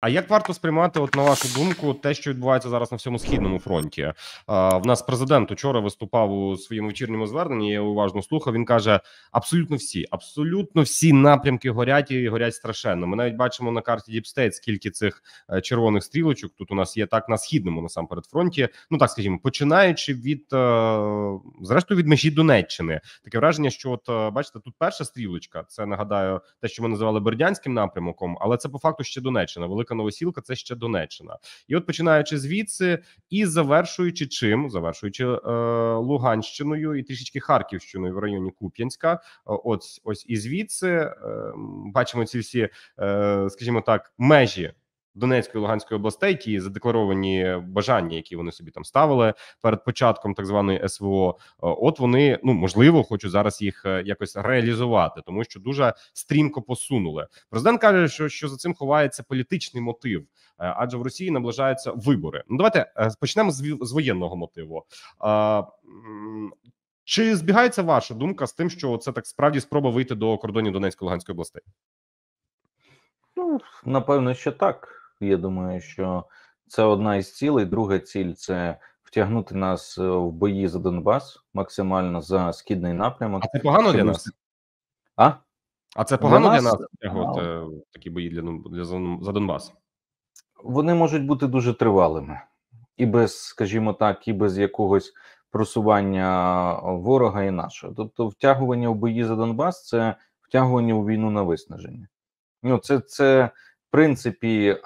А як варто сприймати, от на вашу думку, те, що відбувається зараз на всьому східному фронті? В нас президент учора виступав у своєму вечірньому зверненні. Я уважно слухав. Він каже: абсолютно всі, абсолютно всі напрямки горять і горять страшенно. Ми навіть бачимо на карті Діпстейт, скільки цих е, червоних стрілочок тут у нас є так на східному насамперед фронті. Ну так скажімо, починаючи від е, зрештою від межі Донеччини, таке враження, що от е, бачите, тут перша стрілочка. Це нагадаю, те, що ми називали Бердянським напрямком, але це по факту ще Донеччина. Велика Новосілка, це ще Донеччина, і от починаючи звідси і завершуючи чим завершуючи е, Луганщиною і трішечки Харківщиною в районі Куп'янська. Е, ось ось і звідси е, бачимо ці всі, е, скажімо так, межі. Донецької Луганської областей ті задекларовані бажання, які вони собі там ставили перед початком так званої СВО. Е, от вони ну можливо хочуть зараз їх е, якось реалізувати, тому що дуже стрімко посунули. Президент каже, що що за цим ховається політичний мотив, е, адже в Росії наближаються вибори. Ну давайте почнемо з, з воєнного мотиву. Чи збігається ваша думка з тим, що це так справді спроба вийти до кордонів Донецької Луганської областей? Ну, напевно, що так. Я думаю, що це одна із цілей. Друга ціль це втягнути нас е, в бої за Донбас максимально за східний напрямок. А це погано для нас? А? А це погано для нас втягувати е, такі бої для для за Донбас? Вони можуть бути дуже тривалими і без, скажімо так, і без якогось просування ворога і нашого. Тобто, втягування в бої за Донбас це втягування у війну на виснаження. Ну, це, це принципі,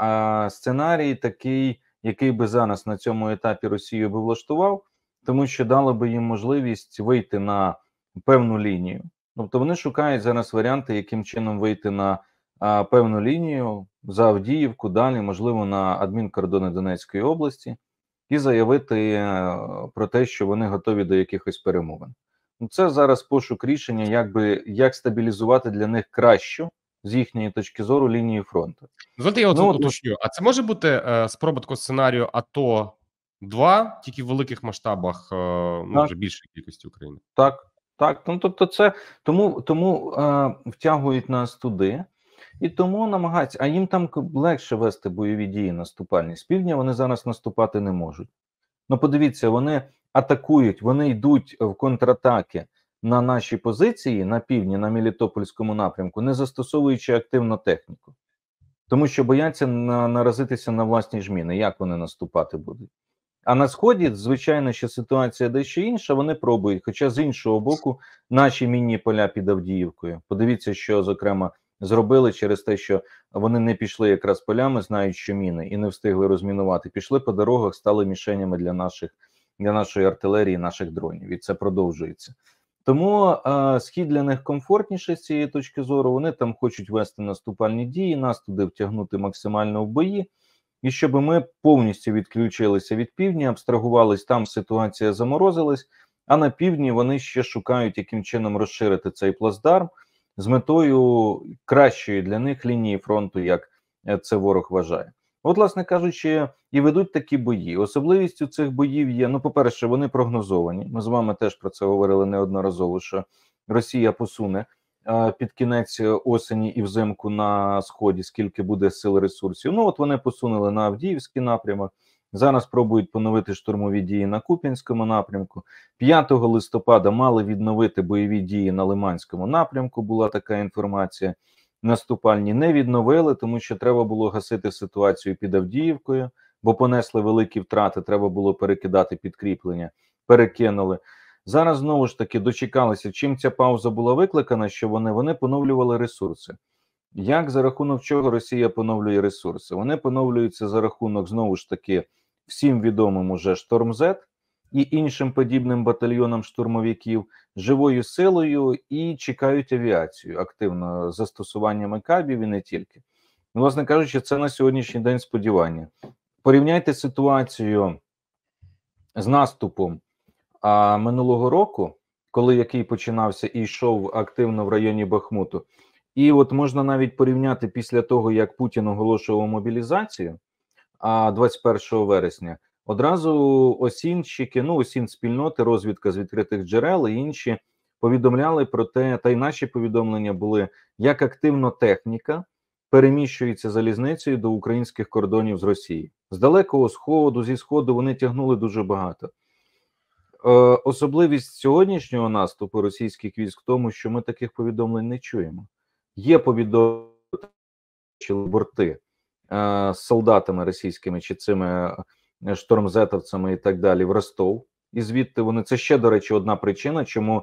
сценарій такий, який би зараз на цьому етапі Росію би влаштував, тому що дало би їм можливість вийти на певну лінію. Тобто вони шукають зараз варіанти, яким чином вийти на певну лінію за Авдіївку, далі, можливо, на адмінкордони Донецької області, і заявити е, про те, що вони готові до якихось перемовин. Ну, це зараз пошук рішення, як би як стабілізувати для них кращу з їхньої точки зору лінії фронту. Дозвольте, я ну, от уточню. А це може бути е, спроба такого сценарію АТО 2 тільки в великих масштабах, е, ну вже більшої кількості України? Так, так. Ну тобто, це тому тому е, втягують нас туди. І тому намагаються, а їм там легше вести бойові дії наступальні з півдня. Вони зараз наступати не можуть. Ну подивіться, вони атакують, вони йдуть в контратаки на наші позиції на півдні, на Мілітопольському напрямку, не застосовуючи активно техніку, тому що бояться на, наразитися на власні жміни, як вони наступати будуть. А на сході, звичайно, що ситуація дещо інша. Вони пробують. Хоча з іншого боку, наші мінні поля під Авдіївкою. Подивіться, що зокрема зробили через те, що вони не пішли якраз полями, знають, що міни, і не встигли розмінувати. Пішли по дорогах, стали мішенями для наших для нашої артилерії, наших дронів, і це продовжується. Тому е, схід для них комфортніше з цієї точки зору. Вони там хочуть вести наступальні дії, нас туди втягнути максимально в бої, і щоб ми повністю відключилися від півдня, абстрагувались там. Ситуація заморозилась. А на півдні вони ще шукають, яким чином розширити цей плацдарм з метою кращої для них лінії фронту, як е, це ворог вважає. От, власне кажучи, і ведуть такі бої. Особливістю цих боїв є. Ну, по-перше, вони прогнозовані. Ми з вами теж про це говорили неодноразово. Що Росія посуне е, під кінець осені і взимку на сході, скільки буде сил ресурсів. Ну от вони посунули на Авдіївський напрямок. Зараз пробують поновити штурмові дії на Куп'янському напрямку. 5 листопада мали відновити бойові дії на Лиманському напрямку. Була така інформація наступальні не відновили, тому що треба було гасити ситуацію під Авдіївкою, бо понесли великі втрати. Треба було перекидати підкріплення, перекинули. Зараз знову ж таки дочекалися, чим ця пауза була викликана, що вони вони поновлювали ресурси. Як за рахунок чого Росія поновлює ресурси? Вони поновлюються за рахунок знову ж таки всім відомим уже штормзет, і іншим подібним батальйонам штурмовиків живою силою і чекають авіацію активно застосування макабів і не тільки. Власне кажучи, це на сьогоднішній день сподівання. Порівняйте ситуацію з наступом а, минулого року, коли який починався і йшов активно в районі Бахмуту. І от можна навіть порівняти після того, як Путін оголошував мобілізацію 21 вересня, Одразу осінщики, ну осін спільноти, розвідка з відкритих джерел і інші повідомляли про те, та й наші повідомлення були як активно техніка переміщується залізницею до українських кордонів з Росії з далекого сходу, зі сходу вони тягнули дуже багато. Е, Особливість сьогоднішнього наступу російських військ в тому, що ми таких повідомлень не чуємо. Є повідомлення борти е, з солдатами російськими чи цими. Е, штормзетовцями і так далі, в Ростов, і звідти вони це ще до речі, одна причина, чому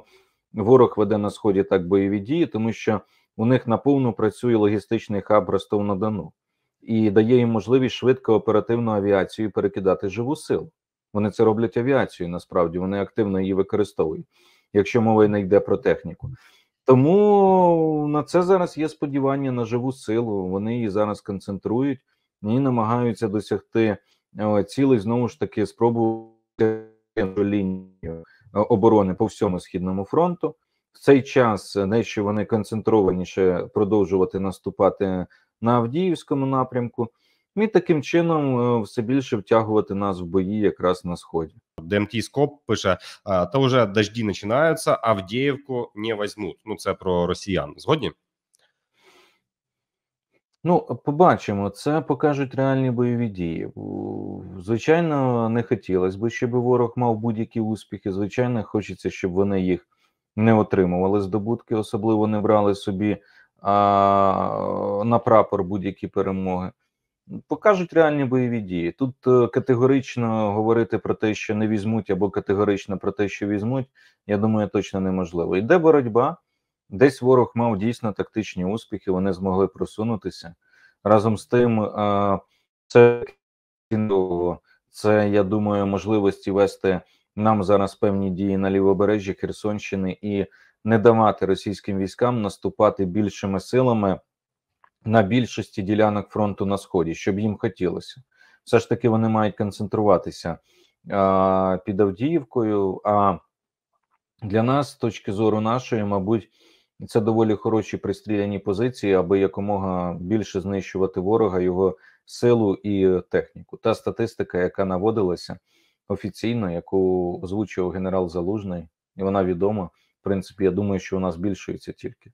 ворог веде на сході так бойові дії, тому що у них наповну працює логістичний хаб Ростов на Дону і дає їм можливість швидко оперативну авіацію перекидати живу силу. Вони це роблять авіацію, насправді вони активно її використовують, якщо мова не йде про техніку. Тому на це зараз є сподівання на живу силу. Вони її зараз концентрують і намагаються досягти цілий знову ж таки спробувати лінію е, оборони по всьому східному фронту. В цей час е, що вони концентрованіше продовжувати наступати на Авдіївському напрямку, і таким чином е, все більше втягувати нас в бої якраз на сході. ДМТ Скоп пише: то вже дожді починаються, Авдіївку не візьмуть. Ну це про росіян згодні. Ну, побачимо, це покажуть реальні бойові дії. Звичайно, не хотілося б, щоб ворог мав будь-які успіхи. Звичайно, хочеться, щоб вони їх не отримували здобутки, особливо не брали собі а, на прапор будь-які перемоги. Покажуть реальні бойові дії. Тут е, категорично говорити про те, що не візьмуть, або категорично про те, що візьмуть, я думаю, точно неможливо. Йде боротьба. Десь ворог мав дійсно тактичні успіхи, вони змогли просунутися. Разом з тим, е, це це, я думаю, можливості вести нам зараз певні дії на лівобережжі Херсонщини і не давати російським військам наступати більшими силами на більшості ділянок фронту на сході, щоб їм хотілося. Все ж таки, вони мають концентруватися а, е, під Авдіївкою. А для нас, з точки зору нашої, мабуть. І Це доволі хороші пристріляні позиції, аби якомога більше знищувати ворога, його силу і техніку. Та статистика, яка наводилася офіційно, яку озвучував генерал Залужний, і вона відома. В принципі, я думаю, що вона збільшується тільки.